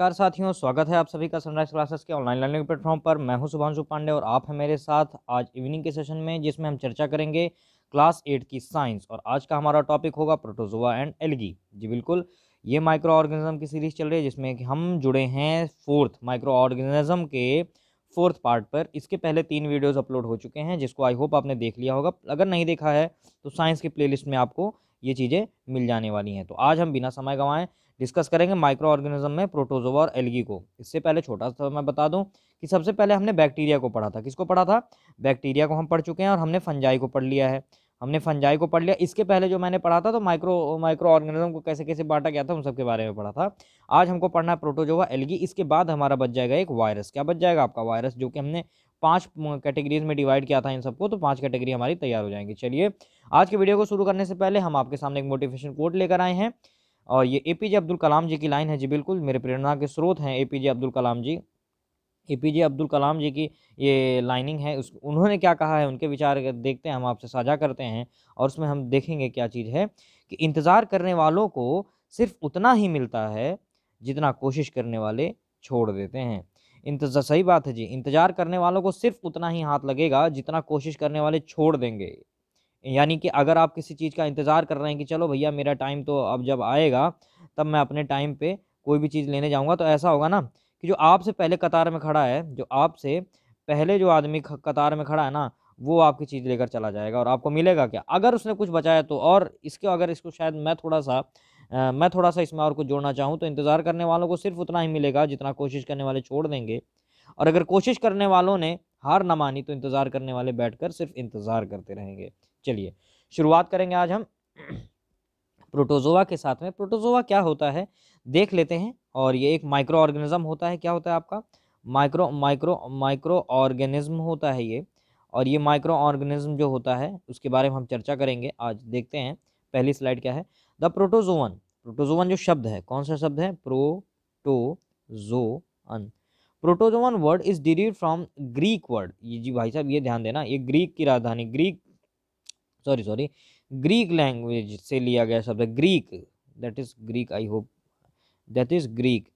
नमस्कार साथियों स्वागत है आप सभी का सनराइज क्लासेस के ऑनलाइन लर्निंग प्लेटफॉर्म पर मैं हूं सुभांशु पांडे और आप हैं मेरे साथ आज इवनिंग के सेशन में जिसमें हम चर्चा करेंगे क्लास एट की साइंस और आज का हमारा टॉपिक होगा प्रोटोजोआ एंड एलगी जी बिल्कुल ये माइक्रो ऑर्गेनिज्म की सीरीज चल रही है जिसमें कि हम जुड़े हैं फोर्थ माइक्रो ऑर्गेनिज्म के फोर्थ पार्ट पर इसके पहले तीन वीडियोज अपलोड हो चुके हैं जिसको आई होप आपने देख लिया होगा अगर नहीं देखा है तो साइंस के प्ले में आपको ये चीज़ें मिल जाने वाली हैं तो आज हम बिना समय गंवाएं डिस्कस करेंगे माइक्रो ऑर्गेनिज्म में प्रोटोजोवा और एलगी को इससे पहले छोटा सा मैं बता दूं कि सबसे पहले हमने बैक्टीरिया को पढ़ा था किसको पढ़ा था बैक्टीरिया को हम पढ़ चुके हैं और हमने फंजाई को पढ़ लिया है हमने फंजाई को पढ़ लिया इसके पहले जो मैंने पढ़ा था तो माइक्रो माइक्रो ऑर्गेनिज्म को कैसे कैसे बांटा गया था उन सबके बारे में पढ़ा था आज हमको पढ़ना है प्रोटोजोवा एलगी इसके बाद हमारा बच जाएगा एक वायरस क्या बच जाएगा आपका वायरस जो कि हमने पांच कैटेगरीज में डिवाइड किया था इन सबको तो पांच कैटेगरी हमारी तैयार हो जाएंगी चलिए आज के वीडियो को शुरू करने से पहले हम आपके सामने एक मोटिवेशन कोट लेकर आए हैं और ये ए पी जे अब्दुल कलाम जी की लाइन है जी बिल्कुल मेरे प्रेरणा के स्रोत हैं A P J Abdul Kalam ji A P J Abdul Kalam ji की ये लाइनिंग है उस उन्होंने क्या कहा है उनके विचार देखते हैं हम आपसे साझा करते हैं और उसमें हम देखेंगे क्या चीज़ है कि इंतज़ार करने वालों को सिर्फ उतना ही मिलता है जितना कोशिश करने वाले छोड़ देते हैं इंतज़ार सही बात है जी इंतज़ार करने वालों को सिर्फ उतना ही हाथ लगेगा जितना कोशिश करने वाले छोड़ देंगे यानी कि अगर आप किसी चीज़ का इंतज़ार कर रहे हैं कि चलो भैया मेरा टाइम तो अब जब आएगा तब मैं अपने टाइम पे कोई भी चीज़ लेने जाऊँगा तो ऐसा होगा ना कि जो आपसे पहले कतार में खड़ा है जो आपसे पहले जो आदमी कतार में खड़ा है ना वो आपकी चीज़ लेकर चला जाएगा और आपको मिलेगा क्या अगर उसने कुछ बचाया तो और इसके अगर इसको शायद मैं थोड़ा सा आ, मैं थोड़ा सा इसमें और कुछ जोड़ना चाहूँ तो इंतज़ार करने वालों को सिर्फ उतना ही मिलेगा जितना कोशिश करने वाले छोड़ देंगे और अगर कोशिश करने वालों ने हार ना मानी तो इंतज़ार करने वाले बैठकर सिर्फ इंतज़ार करते रहेंगे चलिए शुरुआत करेंगे आज हम प्रोटोजोवा के साथ में प्रोटोजोवा क्या होता है देख लेते हैं और ये एक माइक्रो ऑर्गेनिज्म होता है क्या होता है आपका माइक्रो माइक्रो माइक्रो ऑर्गेनिज्म होता है ये और ये माइक्रो ऑर्गेनिज्म जो होता है उसके बारे में हम चर्चा करेंगे आज देखते हैं पहली स्लाइड क्या है द प्रोटोजोवन प्रोटोजोवन जो शब्द है कौन सा शब्द है protozoan protozoan word is derive from Greek word ये जी भाई साहब ये ध्यान देना ये ग्रीक की राजधानी Greek sorry sorry Greek language से लिया गया शब्द है Greek that is Greek I hope that is Greek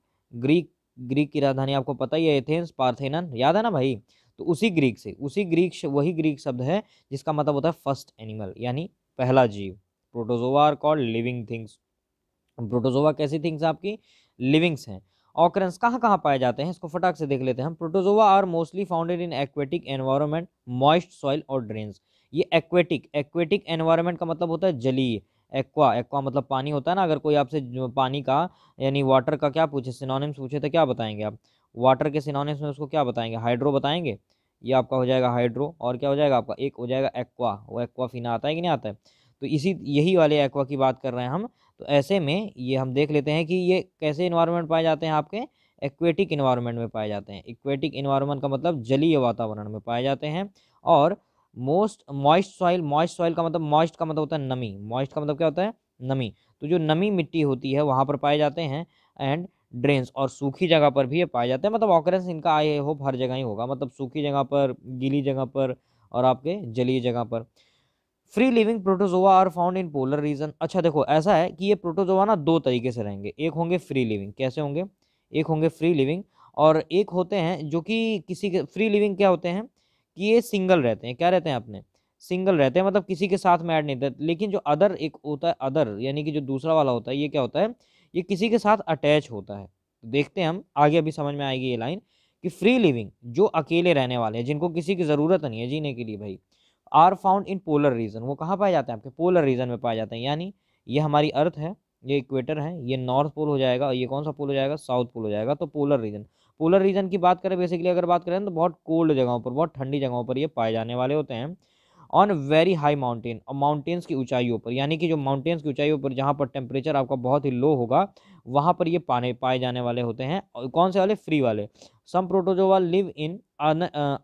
Greek Greek की राजधानी आपको पता ही है एथेंस पार्थेनन याद है ना भाई तो उसी ग्रीक से उसी ग्रीक वही ग्रीक शब्द है जिसका मतलब होता है फर्स्ट एनिमल यानी पहला जीव protozoa are called living things protozoa कैसी थिंग्स आपकी लिविंग्स हैं ऑकरेंस कहाँ कहाँ पाए जाते हैं इसको फटाक से देख लेते हैं हम protozoa are mostly founded in aquatic environment moist soil और ड्रेन्स ये एक्वेटिक एक्वेटिक एनवायरनमेंट का मतलब होता है जलीय एक्वा एक्वा मतलब पानी होता है ना अगर कोई आपसे पानी का यानी वाटर का क्या पूछे सिनोनिम्स पूछे तो क्या बताएंगे आप वाटर के सिनोनिम्स में उसको क्या बताएंगे हाइड्रो बताएंगे ये आपका हो जाएगा हाइड्रो और क्या हो जाएगा आपका एक हो जाएगा एक्वा वो एक्वाफिना आता है कि नहीं आता है तो इसी यही वाले एक्वा की बात कर रहे हैं हम तो ऐसे में ये हम देख लेते हैं कि ये कैसे इन्वायरमेंट पाए जाते हैं आपके एक्वेटिक इन्वायरमेंट में पाए जाते हैं इक्वेटिक इन्वायरमेंट का मतलब जलीय वातावरण में पाए जाते हैं और most moist soil moist soil का मतलब मॉइस्ट का मतलब होता है नमी मॉइस्ट का मतलब क्या होता है नमी तो जो नमी मिट्टी होती है वहाँ पर पाए जाते हैं एंड ड्रेन्स और सूखी जगह पर भी ये पाए जाते हैं मतलब ऑकरेंस इनका आई होप हर जगह ही होगा मतलब सूखी जगह पर गीली जगह पर और आपके जलीय जगह पर free living protozoa are found in polar region अच्छा देखो ऐसा है कि ये प्रोटोजोआ ना दो तरीके से रहेंगे एक होंगे फ्री लिविंग कैसे होंगे एक होंगे फ्री लिविंग और एक होते हैं जो कि किसी के फ्री लिविंग क्या होते हैं कि ये सिंगल रहते हैं क्या रहते हैं अपने सिंगल रहते हैं मतलब किसी के साथ में ऐड नहीं रहते लेकिन जो अदर एक होता है अदर यानी कि जो दूसरा वाला होता है ये क्या होता है ये किसी के साथ अटैच होता है तो देखते हैं हम आगे अभी समझ में आएगी ये लाइन कि फ्री लिविंग जो अकेले रहने वाले हैं जिनको किसी की ज़रूरत नहीं है जीने के लिए भाई are found in polar region वो कहाँ पाए जाते हैं आपके पोलर रीजन में पाए जाते हैं यानी ये हमारी अर्थ है ये इक्वेटर है ये नॉर्थ पोल हो जाएगा ये कौन सा पोल हो जाएगा साउथ पोल हो जाएगा तो पोलर रीजन पोलर रीजन की बात करें बेसिकली अगर बात करें तो बहुत कोल्ड जगहों पर बहुत ठंडी जगहों पर ये पाए जाने वाले होते हैं ऑन वेरी हाई माउंटेन और माउंटेन्स की ऊंचाइयों पर यानी कि जो माउंटेन्स की ऊंचाइयों पर जहाँ पर टेम्परेचर आपका बहुत ही लो होगा वहाँ पर ये पाने पाए जाने वाले होते हैं और कौन से वाले फ्री वाले some protozoa live in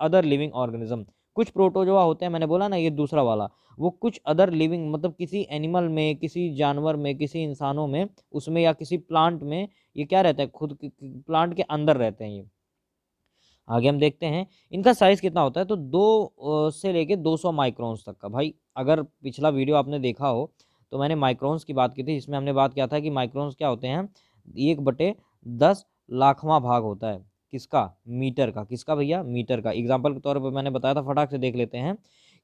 other living organism कुछ प्रोटोजोआ होते हैं मैंने बोला ना ये दूसरा वाला वो कुछ अदर लिविंग मतलब किसी एनिमल में किसी जानवर में किसी इंसानों में उसमें या किसी प्लांट में ये क्या रहता है खुद प्लांट के अंदर रहते हैं ये आगे हम देखते हैं इनका साइज़ कितना होता है तो दो से लेके 200 माइक्रोन्स तक का भाई अगर पिछला वीडियो आपने देखा हो तो मैंने माइक्रोन्स की बात की थी जिसमें हमने बात किया था कि माइक्रोन्स क्या होते हैं एक बटे दस लाखवा भाग होता है किसका मीटर का किसका भैया मीटर का एग्जाम्पल के तौर पर मैंने बताया था फटाक से देख लेते हैं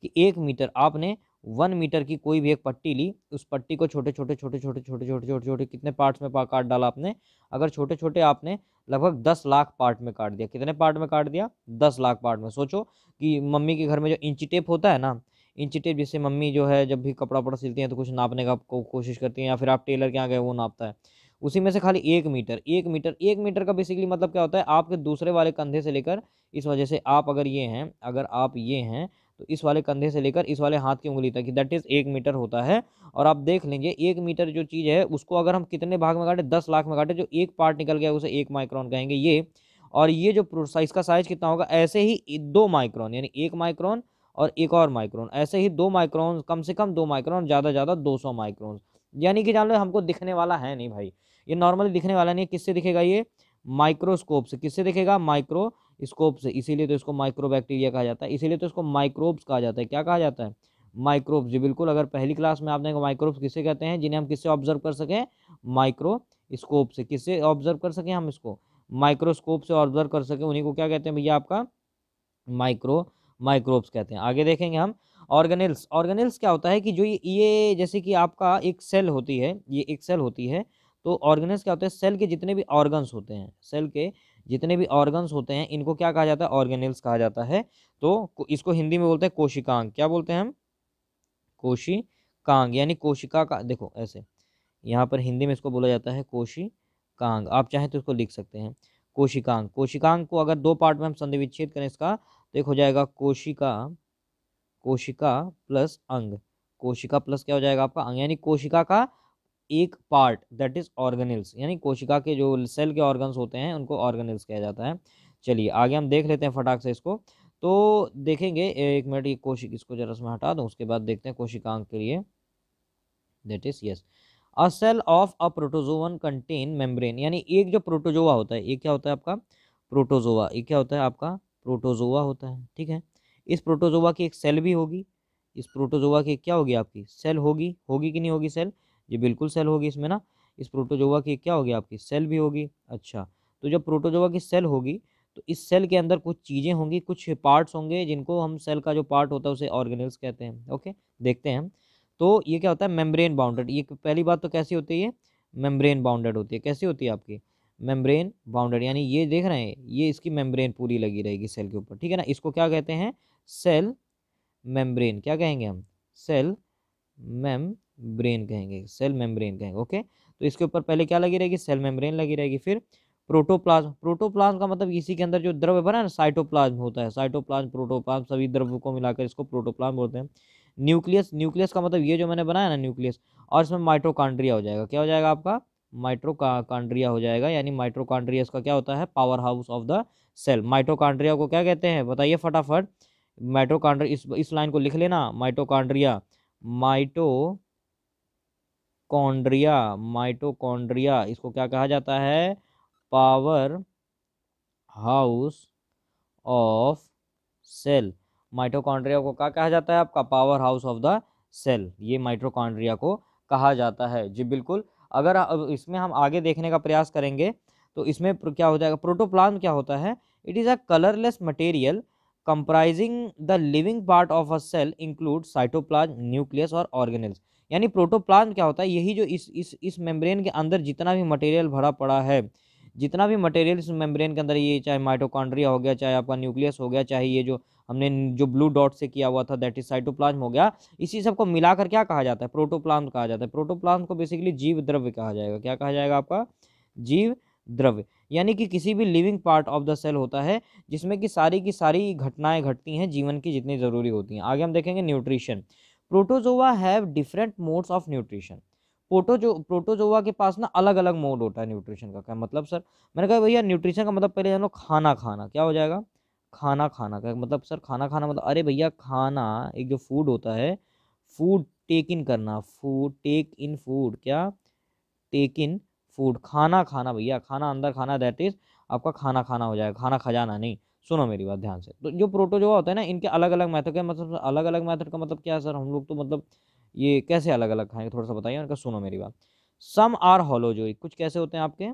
कि एक मीटर आपने वन मीटर की कोई भी एक पट्टी ली उस पट्टी को छोटे छोटे छोटे छोटे छोटे छोटे छोटे छोटे कितने पार्ट्स में काट डाला आपने अगर छोटे छोटे आपने लगभग दस लाख पार्ट में काट दिया कितने पार्ट में काट दिया दस लाख पार्ट में सोचो कि मम्मी के घर में जो इंची टेप होता है ना इंची टेप जिससे मम्मी जो है जब भी कपड़ा वपड़ा सिलती हैं तो कुछ नापने का कोशिश करती हैं या फिर आप टेलर के यहाँ गए वो नापता है उसी में से खाली एक मीटर एक मीटर एक मीटर का बेसिकली मतलब क्या होता है आपके दूसरे वाले कंधे से लेकर इस वजह से आप अगर ये हैं अगर आप ये हैं तो इस वाले कंधे से लेकर इस वाले हाथ की उंगली तक दैट इज़ एक मीटर होता है और आप देख लेंगे एक मीटर जो चीज़ है उसको अगर हम कितने भाग में काटें दस लाख में काटें जो एक पार्ट निकल गया उसे एक माइक्रोन कहेंगे ये और ये जो इसका साइज कितना होगा ऐसे ही दो माइक्रोन यानी एक माइक्रोन और एक और माइक्रोन ऐसे ही दो माइक्रोन कम से कम दो माइक्रोन ज़्यादा ज़्यादा दो सौ माइक्रोन यानी कि जान लो हमको दिखने वाला है नहीं भाई ये नॉर्मली दिखने वाला नहीं है किससे दिखेगा ये माइक्रोस्कोप से किससे दिखेगा माइक्रो स्कोप से इसीलिए तो इसको माइक्रोबैक्टीरिया कहा जाता है इसीलिए तो इसको माइक्रोब्स कहा जाता है क्या कहा जाता है माइक्रोब्स जी बिल्कुल अगर पहली क्लास में आपने माइक्रोब्स किसे कहते हैं जिन्हें हम किससे ऑब्जर्व कर सकें माइक्रो स्कोप से किससे ऑब्जर्व कर सकें हम इसको माइक्रोस्कोप से ऑब्जर्व कर सकें उन्हीं को क्या कहते हैं भैया आपका माइक्रो माइक्रोब्स कहते हैं आगे देखेंगे हम ऑर्गेनल्स ऑर्गेनल्स क्या होता है कि जो ये जैसे कि आपका एक सेल होती है ये एक सेल होती है तो ऑर्गेनल्स क्या होते हैं सेल के जितने भी ऑर्गन्स होते हैं सेल के जितने भी ऑर्गन्स होते हैं इनको क्या कहा जाता है ऑर्गेनल्स कहा जाता है तो इसको हिंदी में बोलते हैं कोशिकांग क्या बोलते हैं हम कोशिकांग यानी कोशिका का देखो ऐसे यहाँ पर हिंदी में इसको बोला जाता है कोशिकांग आप चाहें तो इसको लिख सकते हैं कोशिकांग कोशिकांग को अगर दो पार्ट में हम संधि विच्छेद करें इसका तो एक हो जाएगा कोशिका कोशिका प्लस अंग कोशिका प्लस क्या हो जाएगा आपका अंग यानी कोशिका का एक पार्ट दैट इज ऑर्गेनिल्स यानी कोशिका के जो सेल के ऑर्गन्स होते हैं उनको ऑर्गेनिल्स कहा जाता है चलिए आगे हम देख लेते हैं फटाक से इसको तो देखेंगे एक मिनट ये कोशिक इसको जरा मैं हटा दूँ उसके बाद देखते हैं कोशिकांग के लिए that is yes a cell of a protozoan contain membrane यानी एक जो प्रोटोजोवा होता है ये क्या होता है आपका प्रोटोजोवा ये क्या होता है आपका प्रोटोजोवा होता है ठीक है इस प्रोटोजोवा की एक सेल भी होगी इस प्रोटोजोवा की क्या होगी आपकी सेल होगी होगी कि नहीं होगी सेल ये बिल्कुल सेल होगी इसमें ना इस प्रोटोजोवा की क्या होगी आपकी सेल भी होगी अच्छा तो जब प्रोटोजोवा की सेल होगी तो इस सेल के अंदर कुछ चीज़ें होंगी कुछ पार्ट्स होंगे जिनको हम सेल का जो पार्ट होता है उसे ऑर्गेनल्स कहते हैं ओके देखते हैं तो ये क्या होता है मेम्ब्रेन बाउंडेड ये पहली बात तो कैसी होती है मेम्ब्रेन बाउंडेड होती है कैसी होती है आपकी मेम्ब्रेन बाउंडेड यानी ये देख रहे हैं ये इसकी मेम्ब्रेन पूरी लगी रहेगी सेल के ऊपर ठीक है ना इसको क्या कहते हैं सेल मेम्ब्रेन क्या कहेंगे हम सेल मेम्ब्रेन कहेंगे सेल मेम्ब्रेन कहेंगे ओके तो इसके ऊपर पहले क्या लगी रहेगी सेल मेम्ब्रेन लगी रहेगी फिर प्रोटोप्लाज्म प्रोटोप्लाज्म का मतलब इसी के अंदर जो द्रव्य बना है ना साइटोप्लाज्म होता है साइटोप्लाज्म प्रोटोप्लाज्म सभी द्रव्य को मिलाकर इसको प्रोटोप्लाज्म बोलते हैं न्यूक्लियस न्यूक्लियस का मतलब ये जो मैंने बनाया ना न्यूक्लियस और इसमें माइट्रोकांड्रिया हो जाएगा क्या हो जाएगा आपका माइट्रोकांड्रिया हो जाएगा यानी माइट्रोकांड्रिया इसका क्या होता है powerhouse of the cell mitochondria को क्या कहते हैं बताइए फटाफट माइटोकॉन्ड्रिया इस इस लाइन को लिख लेना माइटोकॉन्ड्रिया माइटो कॉन्ड्रिया माइटोकॉन्ड्रिया इसको क्या कहा जाता है powerhouse of cell mitochondria को क्या कहा जाता है आपका powerhouse of the cell ये माइटोकॉन्ड्रिया को कहा जाता है जी बिल्कुल अगर इसमें हम आगे देखने का प्रयास करेंगे तो इसमें क्या हो जाएगा प्रोटोप्लाज्म क्या होता है it is a colourless material comprising the living part of a cell include cytoplasm nucleus और ऑर्गेनल्स यानी प्रोटोप्लाज्म क्या होता है यही जो इस इस इस मेम्ब्रेन के अंदर जितना भी मटेरियल भरा पड़ा है जितना भी मटेरियल इस मेम्ब्रेन के अंदर ये चाहे माइटोकॉन्ड्रिया हो गया चाहे आपका न्यूक्लियस हो गया चाहे ये जो हमने जो ब्लू डॉट से किया हुआ था दैट इज साइटोप्लाज्म हो गया इसी सबको मिलाकर क्या कहा जाता है प्रोटोप्लाज्म कहा जाता है प्रोटोप्लाज्म को बेसिकली जीव द्रव्य कहा जाएगा क्या कहा जाएगा आपका जीव द्रव्य यानी कि किसी भी living part of the cell होता है जिसमें कि सारी की सारी घटनाएं घटती हैं जीवन की जितनी ज़रूरी होती हैं आगे हम देखेंगे nutrition protozoa have different modes of nutrition protozoa protozoa के पास ना अलग अलग मोड होता है न्यूट्रिशन का क्या मतलब सर मैंने कहा भैया न्यूट्रिशन का मतलब पहले जानो खाना खाना क्या हो जाएगा खाना खाना का मतलब सर खाना खाना मतलब अरे भैया खाना एक जो फूड होता है फूड टेक इन करना फूड टेक इन फूड क्या टेक इन फूड खाना खाना भैया खाना अंदर खाना दैट इज़ आपका खाना खाना हो जाएगा खाना खजाना नहीं सुनो मेरी बात ध्यान से तो जो प्रोटोजोआ होता है ना इनके अलग अलग मैथड के मतलब अलग अलग मैथड का मतलब क्या है सर हम लोग तो मतलब ये कैसे अलग अलग खाएंगे थोड़ा सा बताइए उनका सुनो मेरी बात सम आर हॉलोजोइक कुछ कैसे होते हैं आपके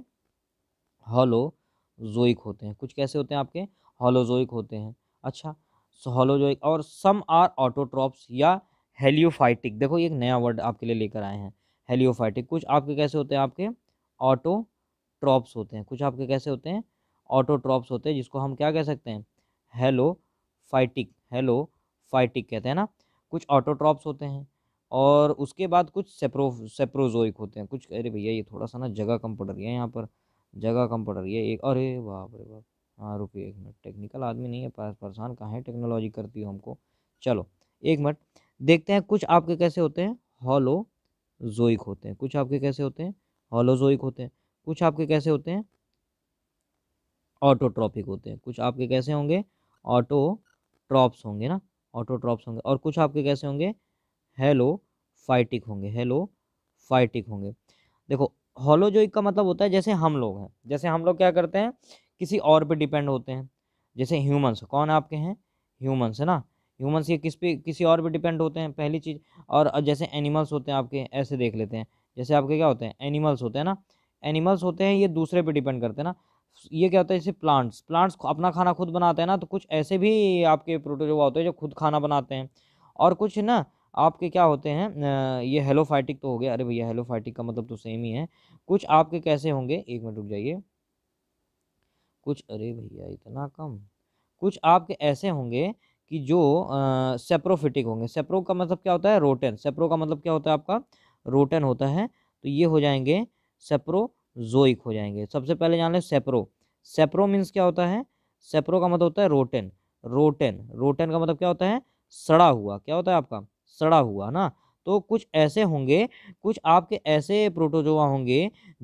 हॉलोजोइक होते हैं कुछ कैसे होते हैं आपके हॉलोजोइक होते हैं अच्छा हॉलोजोइक और सम आर ऑटोट्रॉप्स या हेलियोफाइटिक देखो ये एक नया वर्ड आपके लिए लेकर आए हैं हेलियोफाइटिक कुछ आपके कैसे होते हैं आपके ऑटो ट्रॉप्स होते हैं कुछ आपके कैसे होते हैं ऑटो ट्रॉप्स होते हैं जिसको हम क्या कह सकते हैं हेलो फाइटिक हेलो फाइटिक कहते हैं ना कुछ ऑटो ट्रॉप्स होते हैं और उसके बाद कुछ सेप्रो सेप्रोजोइक होते हैं कुछ अरे भैया ये थोड़ा सा ना जगह कम पड़ रही है यहाँ पर जगह कम पड़ रही है एक अरे बाप रे बाप हाँ रुकिए एक मिनट टेक्निकल आदमी नहीं है परेशान कहाँ है टेक्नोलॉजी करती हो हमको चलो एक मिनट देखते हैं कुछ आपके कैसे होते हैं हॉलो जोइक होते हैं कुछ आपके कैसे होते हैं हॉलोजोइक होते हैं कुछ आपके कैसे होते हैं ऑटोट्रॉपिक होते हैं कुछ आपके कैसे होंगे ऑटो ट्रॉप्स होंगे ना ऑटो ट्रॉप्स होंगे और कुछ आपके कैसे होंगे हेलो फाइटिक होंगे हेलो फाइटिक होंगे देखो हॉलोजोइक का मतलब होता है जैसे हम लोग हैं जैसे हम लोग क्या करते हैं किसी और पे डिपेंड होते हैं जैसे ह्यूमंस कौन आपके हैं ह्यूमंस है ना ह्यूमंस ये किस पे किसी और पे डिपेंड होते हैं पहली चीज़ और जैसे एनिमल्स होते हैं आपके ऐसे देख लेते हैं जैसे आपके क्या होते हैं एनिमल्स होते हैं ना एनिमल्स होते हैं ये दूसरे पे डिपेंड करते हैं ना ये क्या होता है जैसे प्लांट्स प्लांट्स अपना खाना खुद बनाते हैं ना तो कुछ ऐसे भी आपके प्रोटोजोवा होते हैं जो खुद खाना बनाते हैं और कुछ ना आपके क्या होते हैं ये हेलोफाइटिक तो हो गया अरे भैया हेलोफाइटिक का मतलब तो सेम ही है कुछ आपके कैसे होंगे एक मिनट रुक जाइए कुछ अरे भैया इतना कम कुछ आपके ऐसे होंगे कि जो सेप्रोफिटिक होंगे सेप्रो का मतलब क्या होता है रोटेन सेप्रो का मतलब क्या होता है आपका रोटन होता है तो ये हो जाएंगे सेप्रोजोइक हो जाएंगे सबसे पहले जान लें सेप्रो सेप्रो मीन्स क्या होता है सेप्रो का मतलब होता है रोटन रोटन रोटन का मतलब क्या होता है सड़ा हुआ क्या होता है आपका सड़ा हुआ ना तो कुछ ऐसे होंगे कुछ आपके ऐसे प्रोटोजोआ होंगे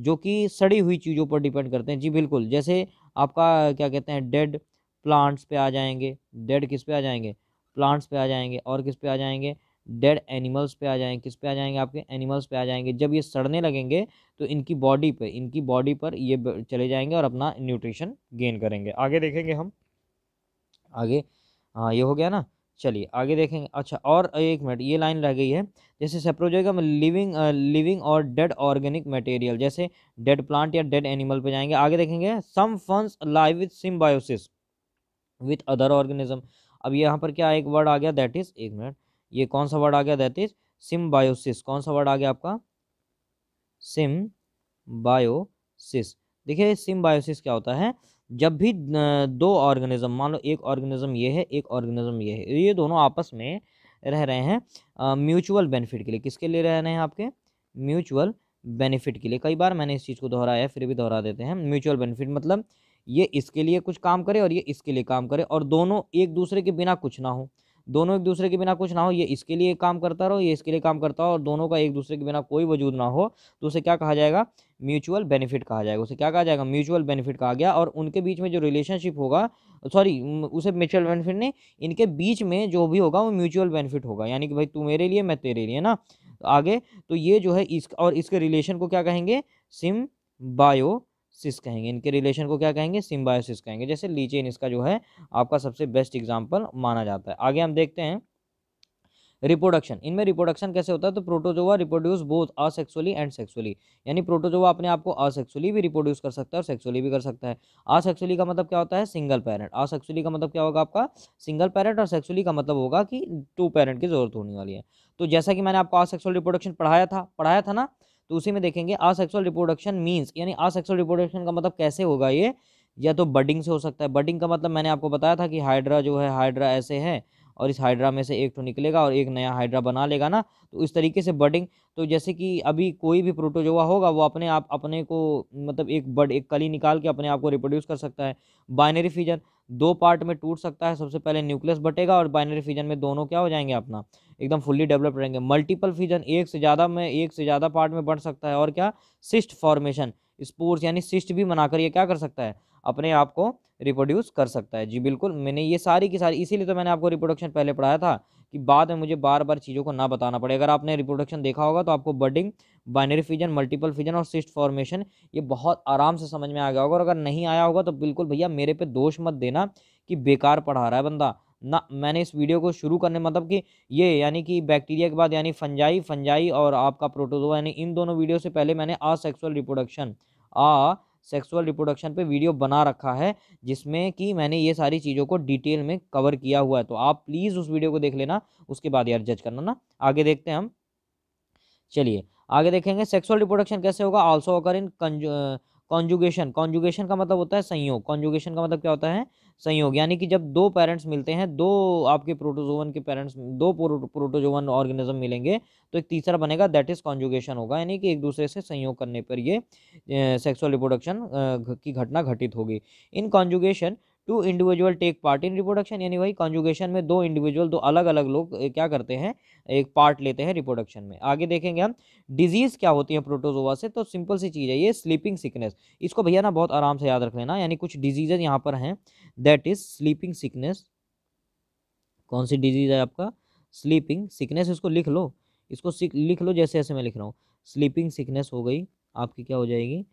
जो कि सड़ी हुई चीज़ों पर डिपेंड करते हैं जी बिल्कुल जैसे आपका क्या कहते हैं डेड प्लांट्स पे आ जाएंगे डेड किस पे आ जाएंगे प्लांट्स पे आ जाएंगे और किस पे आ जाएंगे डेड एनिमल्स पे आ जाएंगे किस पे आ जाएंगे आपके एनिमल्स पे आ जाएंगे जब ये सड़ने लगेंगे तो इनकी बॉडी पे इनकी बॉडी पर ये चले जाएंगे और अपना न्यूट्रिशन गेन करेंगे आगे देखेंगे हम आगे हाँ ये हो गया ना चलिए आगे देखेंगे अच्छा और एक मिनट ये लाइन रह गई है जैसे सेप्रोजेगा में लिविंग लिविंग और डेड ऑर्गेनिक मटेरियल जैसे डेड प्लांट या डेड एनिमल पे जाएंगे आगे देखेंगे some forms live with symbiosis with other organism अब यहाँ पर क्या एक वर्ड आ गया दैट इज़ एक मिनट ये कौन सा वर्ड आ गया दैट इज सिम्बायोसिस कौन सा वर्ड आ गया आपका सिम बायोसिस देखिए सिम्बायोसिस क्या होता है जब भी दो ऑर्गेनिज्म मान लो एक ऑर्गेनिज्म ये है एक ऑर्गेनिज्म ये है ये दोनों आपस में रह रहे हैं म्यूचुअल बेनिफिट के लिए किसके लिए रह रहे हैं आपके म्यूचुअल बेनिफिट के लिए कई बार मैंने इस चीज़ को दोहराया है फिर भी दोहरा देते हैं म्यूचुअल बेनिफिट मतलब ये इसके लिए कुछ काम करे और ये इसके लिए काम करे और दोनों एक दूसरे के बिना कुछ ना हो दोनों एक दूसरे के बिना कुछ ना हो ये इसके लिए काम करता रहो ये इसके लिए काम करता हो और दोनों का एक दूसरे के बिना कोई वजूद ना हो तो उसे क्या कहा जाएगा म्यूचुअल बेनिफिट कहा जाएगा उसे क्या कहा जाएगा म्यूचुअल बेनिफिट कहा गया और उनके बीच में जो रिलेशनशिप होगा सॉरी उसे म्यूचुअल बेनिफिट ने इनके बीच में जो भी होगा वो म्यूचुअल बेनिफिट होगा यानी कि भाई तू मेरे लिए मैं तेरे लिए ना आगे तो ये जो है इस और इसके रिलेशन को क्या कहेंगे सिम बायो सिस कहेंगे इनके रिलेशन को क्या कहेंगे सिम्बायोसिस कहेंगे जैसे लीचेन इसका जो है आपका सबसे बेस्ट एग्जाम्पल माना जाता है आगे हम देखते हैं रिप्रोडक्शन इनमें रिप्रोडक्शन कैसे होता है तो protozoa reproduce both asexually and sexually यानी प्रोटोजोवा अपने आप को असेक्सुअली भी रिप्रोड्यूस कर सकता है और सेक्सुअली भी कर सकता है असेक्सुअली का मतलब क्या होता है सिंगल पेरेंट असेक्सुअली का मतलब क्या होगा आपका सिंगल पेरेंट और सेक्सुअली का मतलब होगा कि टू पेरेंट की जरूरत होने वाली है तो जैसा कि मैंने आपको असेक्सुअल रिप्रोडक्शन पढ़ाया था पढ़ाया था ना तो उसी में देखेंगे आसेक्सुअल रिप्रोडक्शन मीन्स यानी आसेक्सुअल रिप्रोडक्शन का मतलब कैसे होगा ये या तो बडिंग से हो सकता है बडिंग का मतलब मैंने आपको बताया था कि हाइड्रा जो है हाइड्रा ऐसे है और इस हाइड्रा में से एक तो निकलेगा और एक नया हाइड्रा बना लेगा ना तो इस तरीके से बडिंग तो जैसे कि अभी कोई भी प्रोटोजोआ होगा वो अपने आप अपने को मतलब एक बड एक कली निकाल के अपने आप को रिप्रोड्यूस कर सकता है बाइनरी फ्यूजन दो पार्ट में टूट सकता है सबसे पहले न्यूक्लियस बटेगा और बाइनरी फ्यूजन में दोनों क्या हो जाएंगे अपना एकदम फुल्ली डेवलप रहेंगे मल्टीपल फिजन एक से ज़्यादा में एक से ज़्यादा पार्ट में बढ़ सकता है और क्या सिस्ट फॉर्मेशन स्पोर्स यानी सिस्ट भी बनाकर ये क्या कर सकता है अपने आप को रिप्रोड्यूस कर सकता है जी बिल्कुल मैंने ये सारी की सारी इसीलिए तो मैंने आपको रिप्रोडक्शन पहले पढ़ाया था कि बाद में मुझे बार बार चीज़ों को ना बताना पड़े अगर आपने रिप्रोडक्शन देखा होगा तो आपको budding binary fission multiple fission और सिस्ट फॉर्मेशन ये बहुत आराम से समझ में आ गया होगा और अगर नहीं आया होगा तो बिल्कुल भैया मेरे पे दोष मत देना कि बेकार पढ़ा रहा है बंदा ना मैंने इस वीडियो को शुरू करने मतलब कि ये यानी कि बैक्टीरिया के बाद यानी फंजाई फंजाई और आपका प्रोटोजो यानी इन दोनों वीडियो से पहले मैंने asexual reproduction asexual reproduction पे वीडियो बना रखा है जिसमें कि मैंने ये सारी चीज़ों को डिटेल में कवर किया हुआ है तो आप प्लीज़ उस वीडियो को देख लेना उसके बाद यार जज करना ना आगे देखते हैं हम चलिए आगे देखेंगे सेक्सुअल रिप्रोडक्शन कैसे होगा ऑल्सो अगर इन कॉन्जुगेशन कॉन्जुगेशन का मतलब होता है संयोग कॉन्जुगेशन का मतलब क्या होता है संयोग यानी कि जब दो पेरेंट्स मिलते हैं दो आपके प्रोटोजोवन के पेरेंट्स दो प्रोटोजोवन ऑर्गेनिज्म मिलेंगे तो एक तीसरा बनेगा दैट इज कॉन्जुगेशन होगा यानी कि एक दूसरे से संयोग करने पर ये सेक्सुअल रिप्रोडक्शन की घटना घटित होगी in conjugation two individual take part in reproduction यानी वही कॉन्जुगेशन में दो इंडिविजुअल दो अलग अलग लोग क्या करते हैं एक पार्ट लेते हैं रिप्रोडक्शन में आगे देखेंगे हम डिजीज़ क्या होती है प्रोटोजोवा से तो सिंपल सी चीज़ है ये स्लीपिंग सिकनेस इसको भैया ना बहुत आराम से याद रख लेना यानी कुछ डिजीजेज यहाँ पर हैं दैट इज़ स्लीपिंग सिकनेस कौन सी डिजीज़ है आपका स्लीपिंग सिकनेस इसको लिख लो इसको लिख लो जैसे ऐसे मैं लिख रहा हूँ स्लीपिंग सिकनेस हो गई आपकी क्या हो जाएगी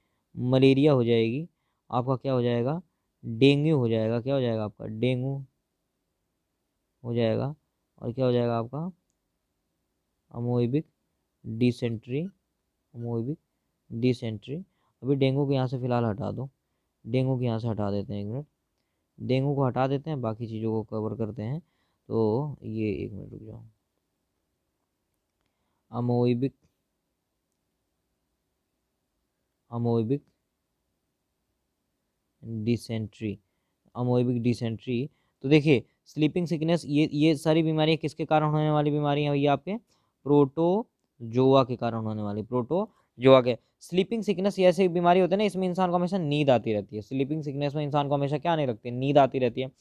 मलेरिया हो जाएगी आपका क्या हो जाएगा डेंगू हो जाएगा क्या हो जाएगा आपका डेंगू हो जाएगा और क्या हो जाएगा आपका अमोइबिक डिसेंट्री अमोइबिक डिसेंट्री अभी डेंगू को यहाँ से फ़िलहाल हटा दो डेंगू को यहाँ से हटा देते हैं एक मिनट डेंगू को हटा देते हैं बाकी चीज़ों को कवर करते हैं तो ये एक मिनट रुक जाओ amoebic amoebic dysentery amoebic dysentery तो देखिए स्लीपिंग सिकनेस ये ये सारी बीमारियाँ किसके कारण होने वाली बीमारियाँ भैया आपके प्रोटो जोआ के कारण होने वाली प्रोटो जोआ के स्लीपिंग सिकनेस ये ऐसी बीमारी होती है ना इसमें इंसान को हमेशा नींद आती रहती है स्लीपिंग सिकनेस में इंसान को हमेशा क्या नहीं लगती नींद आती रहती है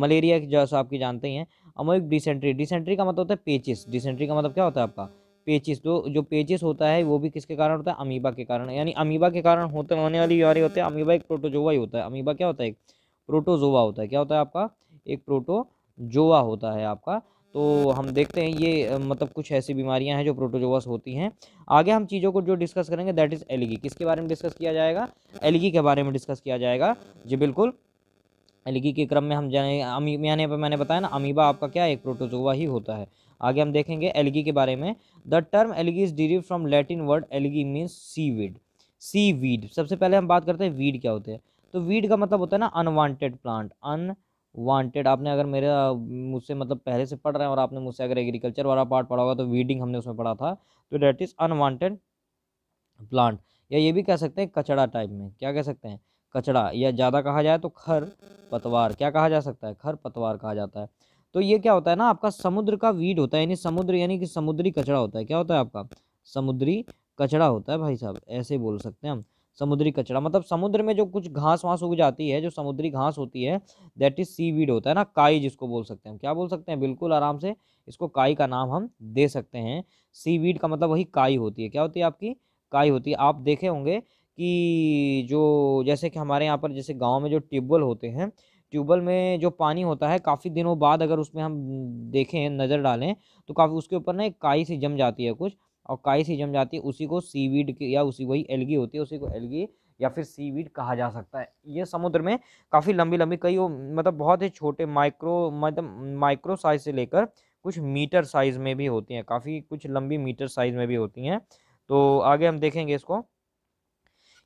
मलेरिया जैसा आपकी जानते ही हैं अमोबिक डिसेंट्री डिसेंट्री का मतलब होता है पेचिस डिसेंट्री का मतलब क्या होता है आपका पेचिस तो जो पेचिस होता है वो भी किसके कारण होता है अमीबा के कारण यानी अमीबा के कारण होते होने वाली बीमारी होती है अमीबा एक प्रोटोजोवा ही होता है अमीबा क्या होता है एक प्रोटोजोवा होता है क्या होता है आपका एक प्रोटोजोवा होता है आपका तो हम देखते हैं ये मतलब कुछ ऐसी बीमारियां हैं जो प्रोटोजोवास होती हैं आगे हम चीज़ों को जो डिस्कस करेंगे दैट इज़ एलगी किसके बारे में डिस्कस किया जाएगा एलगी के बारे में डिस्कस किया जाएगा जी बिल्कुल एलगी के क्रम में हम जाने अमी यानी मैंने बताया ना अमीबा आपका क्या एक प्रोटोजोवा ही होता है आगे हम देखेंगे एलगी के बारे में the term algae is derive from Latin word algae means seaweed seaweed सबसे पहले हम बात करते हैं वीड क्या होते हैं तो वीड का मतलब होता है ना अनवांटेड प्लांट अन वांटेड आपने अगर मेरे मुझसे मतलब पहले से पढ़ रहे हैं और आपने मुझसे अगर एग्रीकल्चर वाला पार्ट पढ़ा होगा तो वीडिंग हमने उसमें पढ़ा था तो डेट इज़ अनवांटेड प्लांट या ये भी कह सकते हैं कचड़ा टाइप में क्या कह सकते हैं कचड़ा या ज़्यादा कहा जाए तो खर पतवार क्या कहा जा सकता है खर पतवार कहा जाता है तो ये क्या होता है ना आपका समुद्र का वीड होता है यानी समुद्र यानी कि समुद्री कचरा होता है क्या होता है आपका समुद्री कचरा होता है भाई साहब ऐसे बोल सकते हैं हम समुद्री कचरा मतलब समुद्र में जो कुछ घास वास उग जाती है जो समुद्री घास होती है दैट इज सी वीड होता है ना काई जिसको बोल सकते हैं क्या बोल सकते हैं बिल्कुल आराम से इसको काई का नाम हम दे सकते हैं सी वीड का मतलब वही काई होती है क्या होती है आपकी काई होती है आप देखे होंगे कि जो जैसे कि हमारे यहाँ पर जैसे गाँव में जो ट्यूबवेल होते हैं ट्यूबवेल में जो पानी होता है काफ़ी दिनों बाद अगर उसमें हम देखें नज़र डालें तो काफ़ी उसके ऊपर ना एक काई सी जम जाती है कुछ और काई सी जम जाती है उसी को सीवीड की या उसी को वही एलगी होती है उसी को एलगी या फिर सीवीड कहा जा सकता है ये समुद्र में काफ़ी लंबी लंबी कई मतलब बहुत ही छोटे माइक्रो मतलब माइक्रो साइज से लेकर कुछ मीटर साइज़ में भी होती हैं काफ़ी कुछ लंबी मीटर साइज़ में भी होती हैं तो आगे हम देखेंगे इसको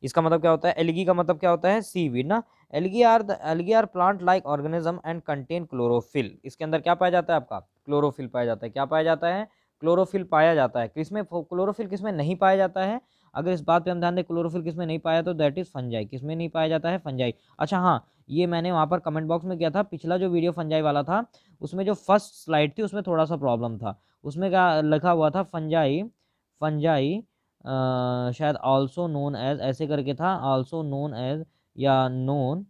इसका मतलब क्या होता है एलगी का मतलब क्या होता है सीवीड ना algae are the algae are plant like organism and contain chlorophyll इसके अंदर क्या पाया जाता है आपका क्लोरोफिल पाया जाता है क्या पाया जाता है क्लोरोफिल पाया जाता है किसमें क्लोरोफिल किसमें नहीं पाया जाता है अगर इस बात पे हम ध्यान दें क्लोरोफिल किसमें नहीं पाया तो दैट इज़ फंजाई किसमें नहीं पाया जाता है फंजाई अच्छा हाँ ये मैंने वहाँ पर कमेंट बॉक्स में किया था पिछला जो वीडियो फंजाई वाला था उसमें जो फर्स्ट स्लाइड थी उसमें थोड़ा सा प्रॉब्लम था उसमें क्या लिखा हुआ था फंजाई फंजाई आ, शायद ऑल्सो नोन एज ऐसे करके था ऑल्सो नोन एज या नोन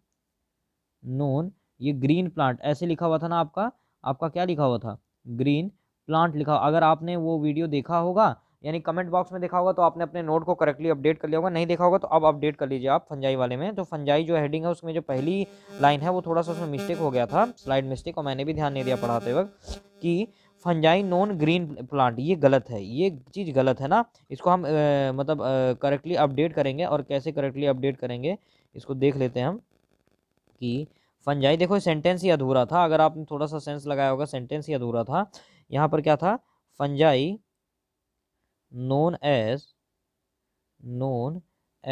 नोन ये ग्रीन प्लांट ऐसे लिखा हुआ था ना आपका आपका क्या लिखा हुआ था ग्रीन प्लांट लिखा अगर आपने वो वीडियो देखा होगा यानी कमेंट बॉक्स में देखा होगा तो आपने अपने नोट को करेक्टली अपडेट कर लिया होगा नहीं देखा होगा तो अब अपडेट कर लीजिए आप फंजाई वाले में तो फंजाई जो हेडिंग है उसमें जो पहली लाइन है वो थोड़ा सा उसमें मिस्टेक हो गया था स्लाइड मिस्टेक और मैंने भी ध्यान नहीं दिया पढ़ाते वक्त कि फंजाई नॉन ग्रीन प्लांट ये गलत है ये चीज़ गलत है ना इसको हम आ, मतलब करेक्टली अपडेट करेंगे और कैसे करेक्टली अपडेट करेंगे इसको देख लेते हैं हम कि फंजाई देखो सेंटेंस ही अधूरा था अगर आपने थोड़ा सा सेंस लगाया होगा सेंटेंस ही अधूरा था यहाँ पर क्या था fungi known as known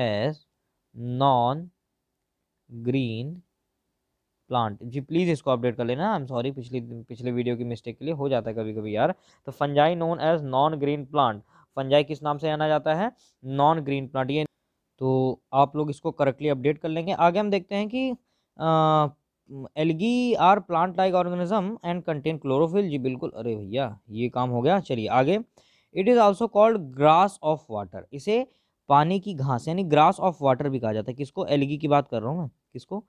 as non green plant जी प्लीज़ इसको अपडेट कर लेना आई एम सॉरी पिछली पिछले वीडियो की मिस्टेक के लिए हो जाता है कभी कभी यार तो fungi known as non green plant fungi किस नाम से जाना जाता है नॉन ग्रीन प्लांट ये तो आप लोग इसको करेक्टली अपडेट कर लेंगे आगे हम देखते हैं कि algae are plant like organism and contain chlorophyll जी बिल्कुल अरे भैया ये काम हो गया चलिए आगे it is also called grass of water इसे पानी की घास यानी ग्रास ऑफ वाटर भी कहा जाता है किसको एलगी की बात कर रहा हूँ मैं किसको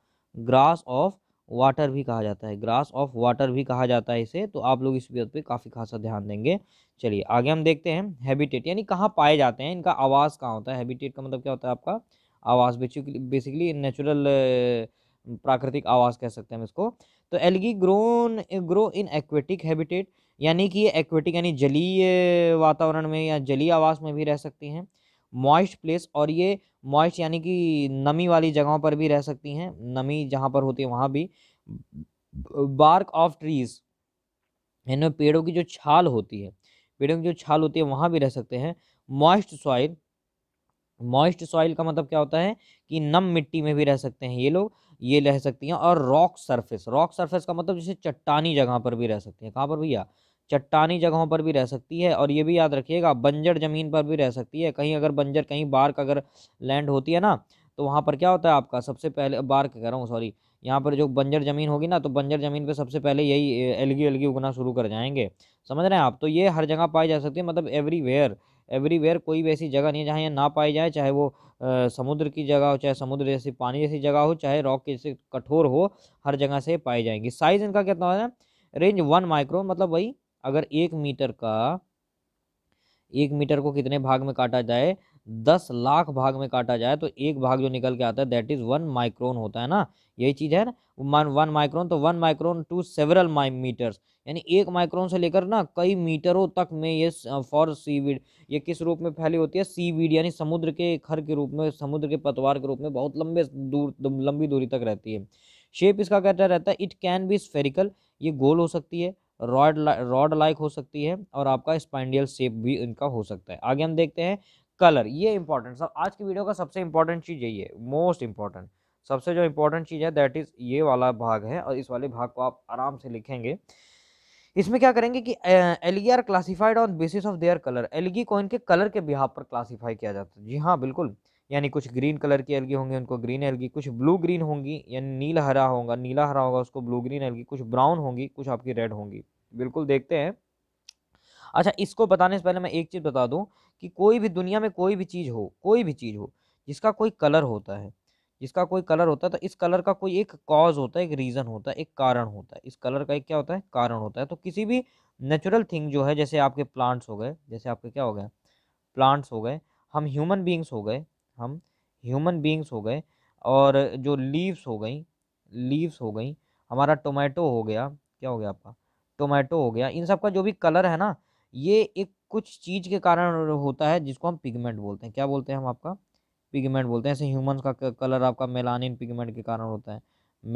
ग्रास ऑफ वाटर भी कहा जाता है ग्रास ऑफ वाटर भी कहा जाता है इसे तो आप लोग इस बात पे काफ़ी खासा ध्यान देंगे चलिए आगे हम देखते हैं हैबिटेट यानी कहाँ पाए जाते हैं इनका आवास कहाँ होता है हैबिटेट का मतलब क्या होता है आपका आवास बेसिकली नेचुरल प्राकृतिक आवास कह सकते हैं हम इसको तो algae grown grow in aquatic habitat यानी कि ये एक्वेटिक यानी जलीय वातावरण में या जलीय आवास में भी रह सकती हैं मॉइस्ट प्लेस और ये मॉइस्ट यानी कि नमी वाली जगहों पर भी रह सकती हैं नमी जहाँ पर होती है वहाँ भी बार्क ऑफ ट्रीज़ इनमें पेड़ों की जो छाल होती है पेड़ों की जो छाल होती है वहाँ भी रह सकते हैं मॉइस्ट सॉइल मॉइस्ट सॉइल का मतलब क्या होता है कि नम मिट्टी में भी रह सकते हैं ये लोग ये रह सकती हैं और रॉक सरफेस रॉक सरफेस का मतलब जैसे चट्टानी जगह पर भी रह सकती हैं कहाँ पर भैया चट्टानी जगहों पर भी रह सकती है और ये भी याद रखिएगा बंजर ज़मीन पर भी रह सकती है कहीं अगर बंजर कहीं बार्क अगर लैंड होती है ना तो वहाँ पर क्या होता है आपका सबसे पहले बार्क कह रहा हूँ सॉरी यहाँ पर जो बंजर ज़मीन होगी ना तो बंजर ज़मीन पे सबसे पहले यही एलगी एलगी उगना शुरू कर जाएंगे समझ रहे हैं आप तो ये हर जगह पाई जा सकती है मतलब एवरीवेयर एवरीवेयर कोई भी ऐसी जगह नहीं है जहाँ ये ना पाई जाए चाहे वो आ, समुद्र की जगह हो चाहे समुद्र जैसी पानी जैसी जगह हो चाहे रॉक जैसे कठोर हो हर जगह से पाई जाएंगी साइज़ इनका कितना है रेंज वन माइक्रो मतलब वही अगर एक मीटर का एक मीटर को कितने भाग में काटा जाए दस लाख भाग में काटा जाए तो एक भाग जो निकल के आता है दैट इज़ वन माइक्रोन होता है ना यही चीज़ है ना वन माइक्रोन तो one micron to several metres यानी एक माइक्रोन से लेकर ना कई मीटरों तक में ये फॉर सीवीड ये किस रूप में फैली होती है सीवीड यानी समुद्र के खर के रूप में समुद्र के पतवार के रूप में बहुत लंबे दूर लंबी दूरी तक रहती है शेप इसका कहता रहता है इट कैन बी स्फेरिकल ये गोल हो सकती है रॉड रॉड लाइक हो सकती है और आपका स्पाइंडियल शेप भी इनका हो सकता है आगे हम देखते हैं कलर ये इंपॉर्टेंट सब आज की वीडियो का सबसे इंपॉर्टेंट चीज़ यही है मोस्ट इंपॉर्टेंट सबसे जो इंपॉर्टेंट चीज़ है दैट इज़ ये वाला भाग है और इस वाले भाग को आप आराम से लिखेंगे इसमें क्या करेंगे कि algae are classified on basis of their colour algae को इनके कलर के बिहार पर क्लासीफाई किया जाता है जी हाँ बिल्कुल यानी कुछ ग्रीन कलर की एलगी होंगी उनको ग्रीन एलगी कुछ ब्लू ग्रीन होंगी यानी नीला हरा होगा नीला हरा होगा उसको ब्लू ग्रीन एलगी कुछ ब्राउन होंगी कुछ आपकी रेड होंगी बिल्कुल देखते हैं अच्छा इसको बताने से पहले मैं एक चीज़ बता दूं कि कोई भी दुनिया में कोई भी चीज़ हो कोई भी चीज़ हो जिसका कोई कलर होता है जिसका कोई कलर होता है तो इस कलर का कोई एक कॉज होता है एक रीज़न होता है एक कारण होता है इस कलर का एक क्या होता है कारण होता है तो किसी भी नेचुरल थिंग जो है जैसे आपके प्लांट्स हो गए जैसे आपके क्या हो गए प्लांट्स हो गए हम ह्यूमन बींग्स हो गए हम ह्यूमन बींग्स हो गए और जो लीव्स हो गई लीव्स हो गई हमारा टोमेटो हो गया क्या हो गया आपका टोमेटो हो गया इन सब का जो भी कलर है ना ये एक कुछ चीज़ के कारण होता है जिसको हम पिगमेंट बोलते हैं क्या बोलते हैं हम आपका पिगमेंट बोलते हैं ऐसे ह्यूमंस का कलर आपका मेलानिन पिगमेंट के कारण होता है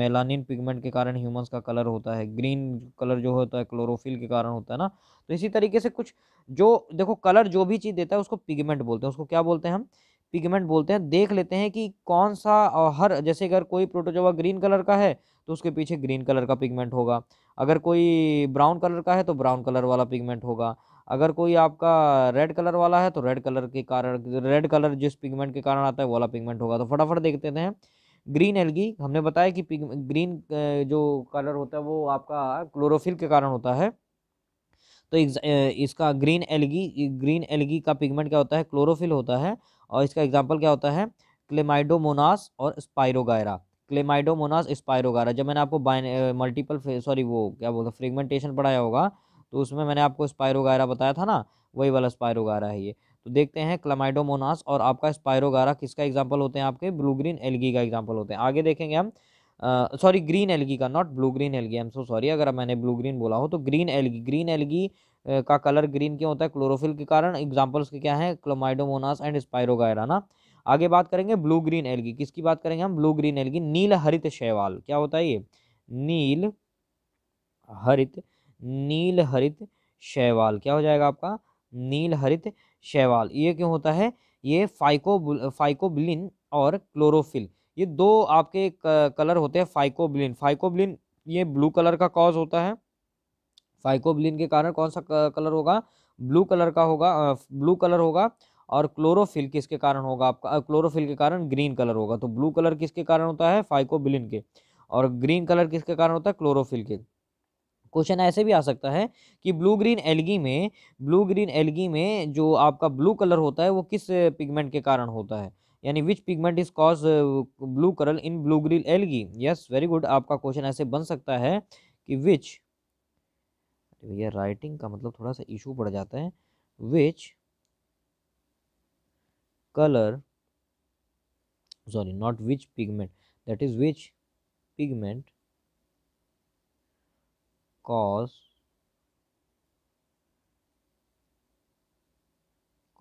मेलानिन पिगमेंट के कारण ह्यूमंस का कलर होता है ग्रीन कलर जो होता है क्लोरोफिल के कारण होता है ना तो इसी तरीके से कुछ जो देखो कलर जो भी चीज़ देता है उसको पिगमेंट बोलते हैं उसको क्या बोलते हैं हम पिगमेंट बोलते हैं देख लेते हैं कि कौन सा हर जैसे अगर कोई प्रोटोजोवा ग्रीन कलर का है तो उसके पीछे ग्रीन कलर का पिगमेंट होगा अगर कोई ब्राउन कलर का है तो ब्राउन कलर वाला पिगमेंट होगा अगर कोई आपका रेड कलर वाला है तो रेड कलर के कारण रेड कलर जिस पिगमेंट के कारण आता है वाला पिगमेंट होगा तो फटाफट देखते हैं ग्रीन एलगी हमने बताया कि ग्रीन जो कलर होता है वो आपका क्लोरोफिल के कारण होता है तो इसका ग्रीन एलगी ग्रीन एलगी का पिगमेंट क्या होता है क्लोरोफिल होता है और इसका एग्जाम्पल क्या होता है क्लेमाइडोमोनास और स्पायरोगायरा क्लेमाइडोमोनास स्पायरोगारा जब मैंने आपको मल्टीपल सॉरी वो क्या बोलते फ्रेगमेंटेशन पढ़ाया होगा तो उसमें मैंने आपको स्पायरोगारा बताया था ना वही वाला स्पायरोगारा है ये तो देखते हैं क्लेमाइडोमोनास और आपका स्पायरोगारा किसका एग्जाम्पल होते हैं आपके ब्लू ग्रीन एलगी का एग्जाम्पल होते हैं आगे देखेंगे हम सॉरी ग्रीन एलगी का not blue green algae am so sorry अगर मैंने ब्लू ग्रीन बोला हो तो ग्रीन एलगी ग्रीन एलगी का कलर ग्रीन क्यों होता है क्लोरोफिल के कारण एग्जाम्पल्स के क्या है क्लोमाइडोमोनास एंड स्पायरोगायरा ना आगे बात करेंगे ब्लू ग्रीन एलगी किसकी बात करेंगे हम ब्लू ग्रीन एलगी नील हरित शैवाल क्या होता है ये नील हरित नील हरित शैवाल क्या हो जाएगा आपका नील हरित शैवाल ये क्यों होता है ये फाइको फाइकोबिलिन और क्लोरोफिल ये दो आपके कलर होते हैं फाइकोबिलिन फाइकोबिलिन ये ब्लू कलर का कॉज होता है फाइकोबिलिन के कारण कौन सा कलर होगा ब्लू कलर का होगा ब्लू कलर होगा और क्लोरोफिल किसके कारण होगा आपका क्लोरोफिल के कारण ग्रीन कलर होगा तो ब्लू कलर किसके कारण होता है फाइकोबिलिन के और ग्रीन कलर किसके कारण होता है क्लोरोफिल के क्वेश्चन ऐसे भी आ सकता है कि ब्लू ग्रीन एलगी में ब्लू ग्रीन एलगी में जो आपका ब्लू कलर होता है वो किस पिगमेंट के कारण होता है यानी which pigment is cause blue colour in blue green algae yes very good आपका क्वेश्चन ऐसे बन सकता है कि विच भैया राइटिंग का मतलब थोड़ा सा इशू पड़ जाता है which color sorry not which pigment that is which pigment cause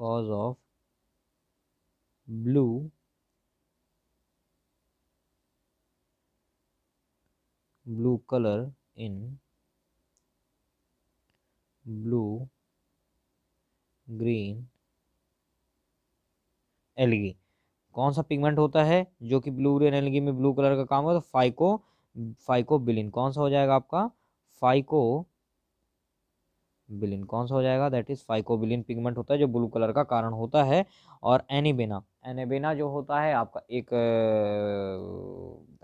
cause of blue blue color in blue green algae कौन सा पिगमेंट होता है जो कि ब्लू ग्रेन एलगी में ब्लू कलर का काम होता है फाइको फाइको बिलिन कौन सा हो जाएगा आपका फाइको बिलिन कौन सा हो जाएगा दैट इज फाइकोबिलिन पिगमेंट होता है जो ब्लू कलर का कारण होता है और एनिबेना एनेबेना जो होता है आपका एक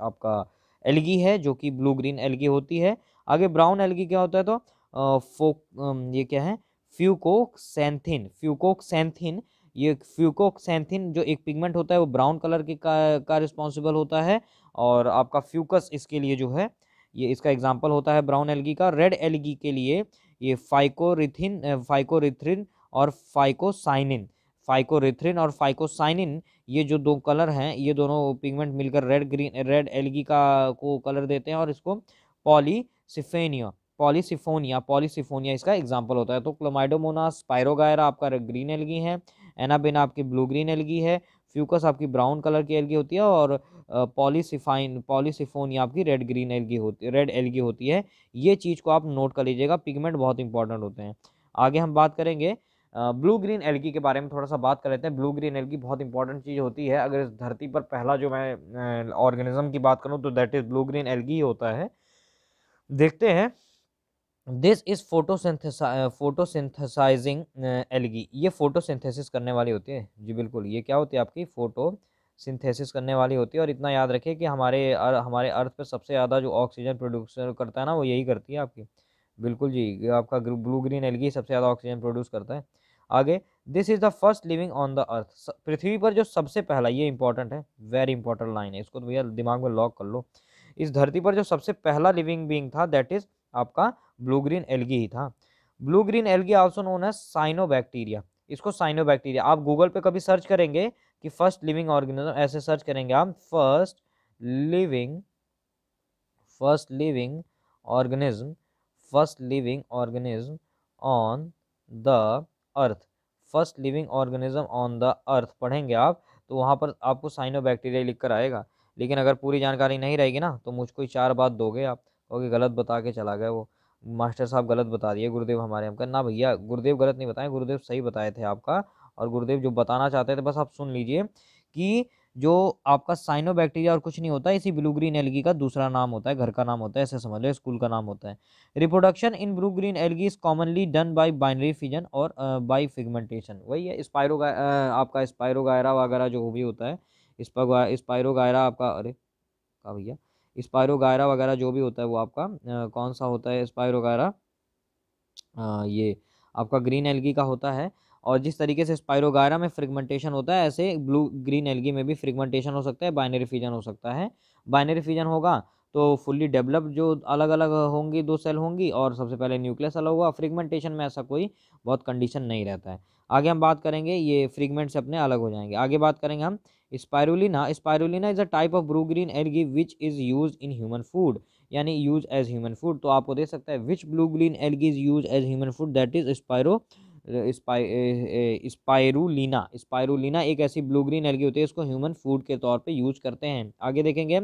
आपका एलगी है जो कि ब्लू ग्रीन एलगी होती है आगे ब्राउन एलगी क्या होता है तो फोक ये क्या है फ्यूकोक्सेंथिन फ्यूकोक्सेंथिन ये फ्यूकोक्सेंथिन जो एक पिगमेंट होता है वो ब्राउन कलर के का, का रिस्पॉन्सिबल होता है और आपका फ्यूकस इसके लिए जो है ये इसका एग्जाम्पल होता है ब्राउन एलगी का रेड एलगी के लिए ये फाइकोरिथिन फाइकोरिथ्रिन और फाइकोसाइनिन फाइकोरिथ्रिन और फाइकोसाइनिन ये जो दो कलर हैं ये दोनों पिगमेंट मिलकर रेड ग्रीन रेड एलगी का को कलर देते हैं और इसको पॉलीसिफेनिया पॉलीसिफोनिया पॉलीसिफोनिया इसका एग्जाम्पल होता है तो क्लोमाइडोमोना स्पायरोगायरा आपका ग्रीन एलगी है एनाबिन आपकी ब्लू ग्रीन एलगी है फ्यूकस आपकी ब्राउन कलर की एलगी होती है और पॉलीसिफाइन पॉलीसिफोन या आपकी रेड ग्रीन एलगी होती है रेड एलगी होती है ये चीज़ को आप नोट कर लीजिएगा पिगमेंट बहुत इंपॉर्टेंट होते हैं आगे हम बात करेंगे ब्लू ग्रीन एलगी के बारे में थोड़ा सा बात कर लेते हैं ब्लू ग्रीन एलगी बहुत इंपॉर्टेंट चीज़ होती है अगर इस धरती पर पहला जो मैं ऑर्गेनिज्म की बात करूँ तो that is blue green algae होता है देखते हैं दिस इज़ फोटोसिंथेसाइजिंग एलगी ये फोटोसिंथेसिस करने वाली होती है जी बिल्कुल ये क्या होती है आपकी फ़ोटो सिंथेसिस करने वाली होती है और इतना याद रखें कि हमारे अर, हमारे अर्थ पर सबसे ज़्यादा जो ऑक्सीजन प्रोड्यूस करता है ना वो यही करती है आपकी बिल्कुल जी आपका ब्लू ग्रीन एलगी सबसे ज़्यादा ऑक्सीजन प्रोड्यूस करता है आगे this is the first living on the earth पृथ्वी पर जो सबसे पहला ये इंपॉर्टेंट है वेरी इंपॉर्टेंट लाइन है इसको तो भैया दिमाग में लॉक कर लो इस धरती पर जो सबसे पहला लिविंग बींग था दैट इज़ आपका ब्लू ग्रीन एलगी ही था blue green algae also known है साइनो इसको साइनो आप गूगल पे कभी सर्च करेंगे कि फर्स्ट लिविंग ऑर्गेनिज्म ऐसे सर्च करेंगे आप first living first living organism first living organism on the earth first living organism on the earth पढ़ेंगे आप तो वहाँ पर आपको साइनो बैक्टीरिया लिख कर आएगा लेकिन अगर पूरी जानकारी नहीं रहेगी ना तो मुझको ही चार बात दोगे आप क्योंकि गलत बता के चला गया वो मास्टर साहब गलत बता दिए गुरुदेव हमारे हम ना भैया गुरुदेव गलत नहीं बताए गुरुदेव सही बताए थे आपका और गुरुदेव जो बताना चाहते थे बस आप सुन लीजिए कि जो आपका साइनो बैक्टीरिया और कुछ नहीं होता इसी ब्लू ग्रीन एलगी का दूसरा नाम होता है घर का नाम होता है ऐसे समझ लो स्कूल का नाम होता है reproduction in blue green algae is commonly done by binary fission और बाय फिगमेंटेशन वही है स्पायरो आपका स्पायरोगायरा वगैरह जो भी होता है स्पायरोगायरा आपका अरे का भैया स्पायरोगायरा वगैरह जो भी होता है वो आपका आ, कौन सा होता है स्पायरोगायरा ये आपका ग्रीन एलगी का होता है और जिस तरीके से स्पायरोगायरा में फ्रिगमेंटेशन होता है ऐसे ब्लू ग्रीन एलगी में भी फ्रिगमेंटेशन हो सकता है बाइनरी फ्यूजन हो सकता है बाइनरी फ्यूजन होगा तो फुल्ली डेवलप जो अलग अलग होंगी दो सेल होंगी और सबसे पहले न्यूक्लियस अलग होगा फ्रिगमेंटेशन में ऐसा कोई बहुत कंडीशन नहीं रहता है आगे हम बात करेंगे ये फ्रिगमेंट्स से अपने अलग हो जाएंगे आगे बात करेंगे हम spirulina spirulina is a type of blue green algae which is use in human food यानी यूज एज ह्यूमन फूड तो आपको दे सकता है which blue green algae is use as human food that is spiro spirulina spirulina एक ऐसी blue green algae होती है इसको ह्यूमन फूड के तौर पर यूज करते हैं आगे देखेंगे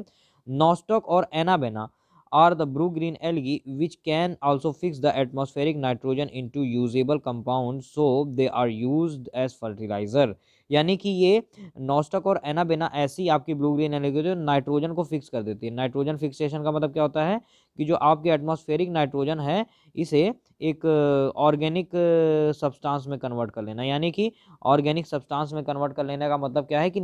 नॉस्टॉक और anabaena are the blue green algae which can also fix the atmospheric nitrogen into usable compound so they are use as fertilizer यानी कि ये नॉस्टक और एनाबेना ऐसी आपकी ब्लू ग्रीन एनर्जी जो नाइट्रोजन को फिक्स कर देती है नाइट्रोजन फिक्सेशन का मतलब क्या होता है कि जो आपके एटमॉस्फेरिक नाइट्रोजन है इसे एक ऑर्गेनिक सब्सटेंस में कन्वर्ट कर लेना यानी कि ऑर्गेनिक सब्सटेंस में कन्वर्ट कर लेने का मतलब क्या है कि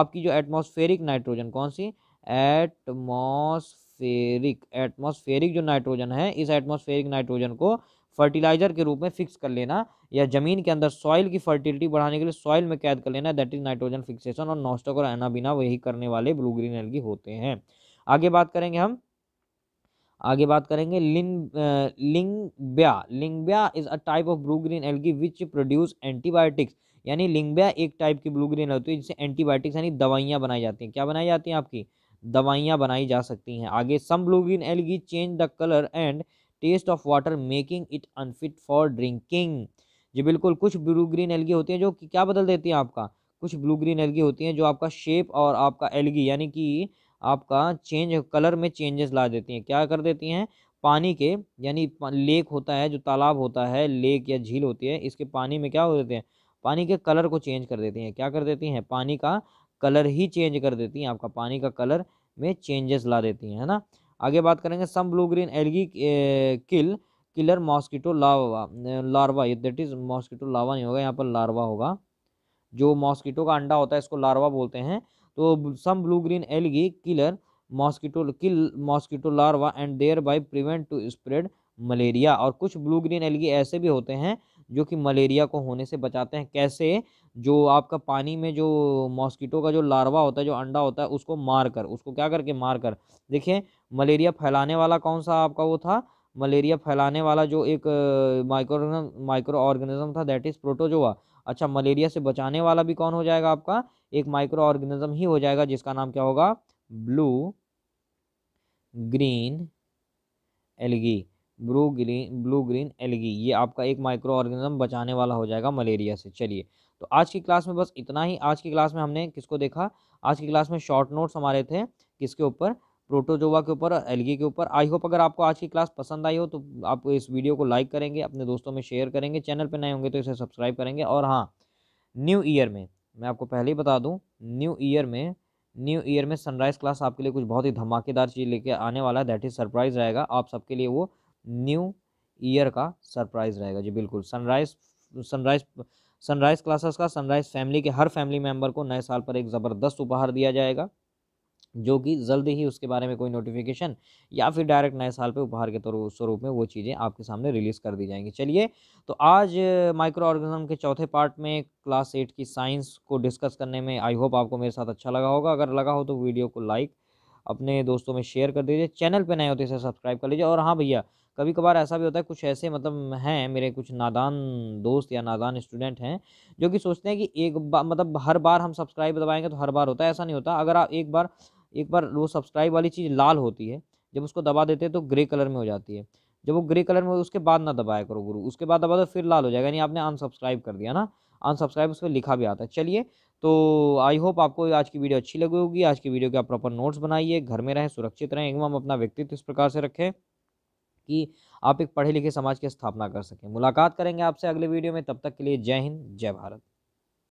आपकी जो एटमॉस्फेरिक नाइट्रोजन कौन सी एटमॉस्फेरिक एटमॉस्फेरिक जो नाइट्रोजन है इस एटमॉस्फेरिक नाइट्रोजन को फर्टिलाइजर के रूप में फिक्स कर लेना या जमीन के अंदर सॉइल की फर्टिलिटी बढ़ाने के लिए सॉइल में कैद कर लेना दैट इज नाइट्रोजन फिक्सेशन और नॉस्टोक और एनाबिना वही करने वाले ब्लू ग्रीन एल्गी होते हैं आगे बात करेंगे हम आगे बात करेंगे लिन lyngbya lyngbya is a type of blue green algae which produce antibiotics यानी लिंगब्या एक टाइप की ब्लू ग्रीन होती है जिससे एंटीबायोटिक्स यानी दवाइयाँ बनाई जाती हैं क्या बनाई जाती हैं आपकी दवाइयाँ बनाई जा सकती हैं आगे some blue green algae change the colour and taste of water making it unfit for drinking ये बिल्कुल कुछ ब्लू ग्रीन एलगी होती हैं जो क्या बदल देती हैं आपका कुछ ब्लू ग्रीन एलगी होती हैं जो आपका शेप और आपका एलगी यानी कि आपका चेंज कलर में चेंजेस ला देती हैं क्या कर देती हैं पानी के यानी लेक होता है जो तालाब होता है लेक या झील होती है इसके पानी में क्या हो देते हैं पानी के कलर को चेंज कर देती हैं क्या कर देती हैं पानी का कलर ही चेंज कर देती हैं आपका पानी का कलर में चेंजेस ला देती हैं है ना आगे बात करेंगे some blue green algae kill killer mosquito larva larva that is mosquito larva नहीं होगा यहाँ पर लार्वा होगा जो मॉस्किटो का अंडा होता है इसको लार्वा बोलते हैं तो some blue green algae killer mosquito kill mosquito larva and thereby prevent to spread malaria और कुछ ब्लू ग्रीन एलगी ऐसे भी होते हैं जो कि मलेरिया को होने से बचाते हैं कैसे जो आपका पानी में जो मॉस्किटो का जो लार्वा होता है जो अंडा होता है उसको मार कर उसको क्या करके मार कर देखिए मलेरिया फैलाने वाला कौन सा आपका वो था मलेरिया फैलाने वाला जो एक माइक्रो माइक्रो ऑर्गेनिज्म था दैट इज़ प्रोटोजोआ अच्छा मलेरिया से बचाने वाला भी कौन हो जाएगा आपका एक माइक्रो ऑर्गेनिज्म ही हो जाएगा जिसका नाम क्या होगा blue green algae blue green blue green algae ये आपका एक माइक्रो ऑर्गेनिज्म बचाने वाला हो जाएगा मलेरिया से चलिए तो आज की क्लास में बस इतना ही आज की क्लास में हमने किसको देखा आज की क्लास में शॉर्ट नोट्स हमारे थे किसके ऊपर प्रोटोजोवा के ऊपर एलगी के ऊपर आई होप अगर आपको आज की क्लास पसंद आई हो तो आप इस वीडियो को लाइक करेंगे अपने दोस्तों में शेयर करेंगे चैनल पर नए होंगे तो इसे सब्सक्राइब करेंगे और हाँ न्यू ईयर में मैं आपको पहले ही बता दूँ न्यू ईयर में न्यू ईयर में सनराइज़ क्लास आपके लिए कुछ बहुत ही धमाकेदार चीज़ लेके आने वाला है दैट इज़ सरप्राइज़ रहेगा आप सबके लिए वो न्यू ईयर का सरप्राइज रहेगा जी बिल्कुल सनराइज सनराइज सनराइज क्लासेस का सनराइज फैमिली के हर फैमिली मेम्बर को नए साल पर एक ज़बरदस्त उपहार दिया जाएगा जो कि जल्द ही उसके बारे में कोई नोटिफिकेशन या फिर डायरेक्ट नए साल पे उपहार के तौर स्वरूप में वो चीज़ें आपके सामने रिलीज़ कर दी जाएंगी चलिए तो आज माइक्रो ऑर्गेनिज्म के चौथे पार्ट में क्लास एट की साइंस को डिस्कस करने में आई होप आपको मेरे साथ अच्छा लगा होगा अगर लगा हो तो वीडियो को लाइक अपने दोस्तों में शेयर कर दीजिए चैनल पर नए होते तो सब्सक्राइब कर लीजिए और हाँ भैया कभी कभार ऐसा भी होता है कुछ ऐसे मतलब हैं मेरे कुछ नादान दोस्त या नादान स्टूडेंट हैं जो कि सोचते हैं कि एक बार मतलब हर बार हम सब्सक्राइब दबाएंगे तो हर बार होता है ऐसा नहीं होता अगर आप एक बार एक बार वो सब्सक्राइब वाली चीज़ लाल होती है जब उसको दबा देते हैं तो ग्रे कलर में हो जाती है जब वो ग्रे कलर में उसके बाद ना दबाया करो गुरु उसके बाद दबा दो फिर लाल हो जाएगा यानी आपने अनसब्सक्राइब कर दिया ना अनसब्सक्राइब उस पर लिखा भी आता है चलिए तो आई होप आपको आज की वीडियो अच्छी लगी होगी आज की वीडियो के आप प्रॉपर नोट्स बनाइए घर में रहें सुरक्षित रहें एवं अपना व्यक्तित्व इस प्रकार से रखें कि आप एक पढ़े लिखे समाज की स्थापना कर सकें मुलाकात करेंगे आपसे अगले वीडियो में तब तक के लिए जय हिंद जय भारत